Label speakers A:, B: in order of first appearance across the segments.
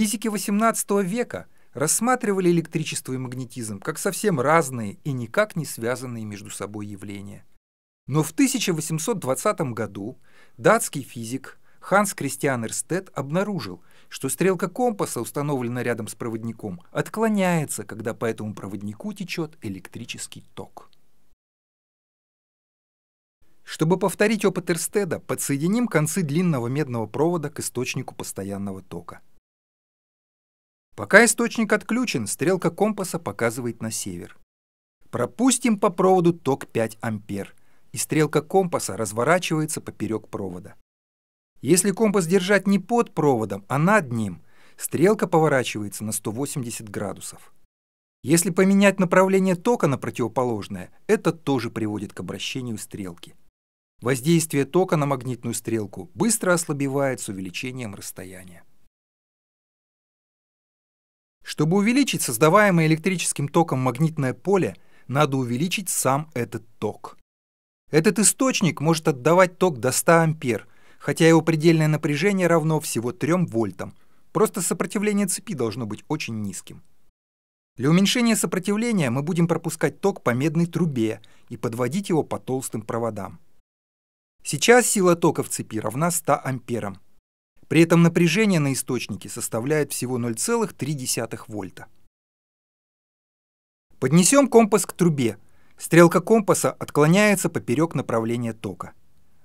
A: Физики XVIII века рассматривали электричество и магнетизм как совсем разные и никак не связанные между собой явления. Но в 1820 году датский физик Ханс Кристиан Эрстед обнаружил, что стрелка компаса, установленная рядом с проводником, отклоняется, когда по этому проводнику течет электрический ток. Чтобы повторить опыт Эрстеда, подсоединим концы длинного медного провода к источнику постоянного тока – Пока источник отключен, стрелка компаса показывает на север. Пропустим по проводу ток 5 ампер, и стрелка компаса разворачивается поперек провода. Если компас держать не под проводом, а над ним, стрелка поворачивается на 180 градусов. Если поменять направление тока на противоположное, это тоже приводит к обращению стрелки. Воздействие тока на магнитную стрелку быстро ослабевает с увеличением расстояния. Чтобы увеличить создаваемое электрическим током магнитное поле, надо увеличить сам этот ток. Этот источник может отдавать ток до 100 ампер, хотя его предельное напряжение равно всего 3 вольтам. Просто сопротивление цепи должно быть очень низким. Для уменьшения сопротивления мы будем пропускать ток по медной трубе и подводить его по толстым проводам. Сейчас сила тока в цепи равна 100 амперам. При этом напряжение на источнике составляет всего 0,3 вольта. Поднесем компас к трубе. Стрелка компаса отклоняется поперек направления тока.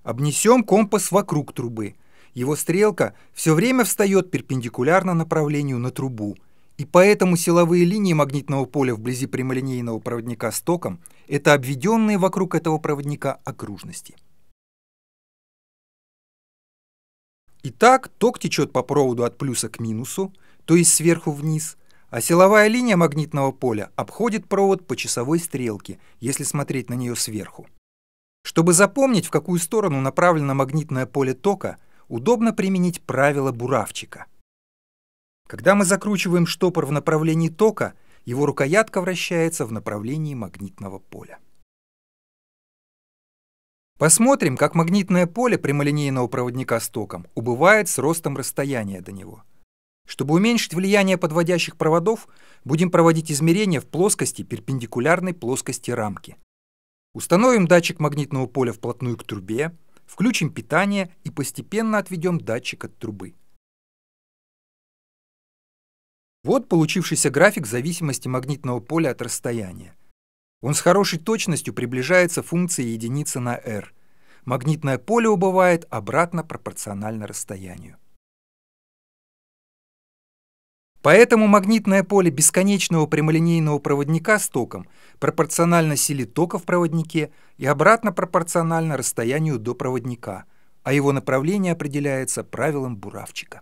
A: Обнесем компас вокруг трубы. Его стрелка все время встает перпендикулярно направлению на трубу, и поэтому силовые линии магнитного поля вблизи прямолинейного проводника с током — это обведенные вокруг этого проводника окружности. Итак, ток течет по проводу от плюса к минусу, то есть сверху вниз, а силовая линия магнитного поля обходит провод по часовой стрелке, если смотреть на нее сверху. Чтобы запомнить, в какую сторону направлено магнитное поле тока, удобно применить правило буравчика. Когда мы закручиваем штопор в направлении тока, его рукоятка вращается в направлении магнитного поля. Посмотрим, как магнитное поле прямолинейного проводника с током убывает с ростом расстояния до него. Чтобы уменьшить влияние подводящих проводов, будем проводить измерения в плоскости перпендикулярной плоскости рамки. Установим датчик магнитного поля вплотную к трубе, включим питание и постепенно отведем датчик от трубы. Вот получившийся график зависимости магнитного поля от расстояния. Он с хорошей точностью приближается функции единицы на r магнитное поле убывает обратно пропорционально расстоянию. Поэтому магнитное поле бесконечного прямолинейного проводника с током пропорционально силе тока в проводнике и обратно пропорционально расстоянию до проводника, а его направление определяется правилом буравчика.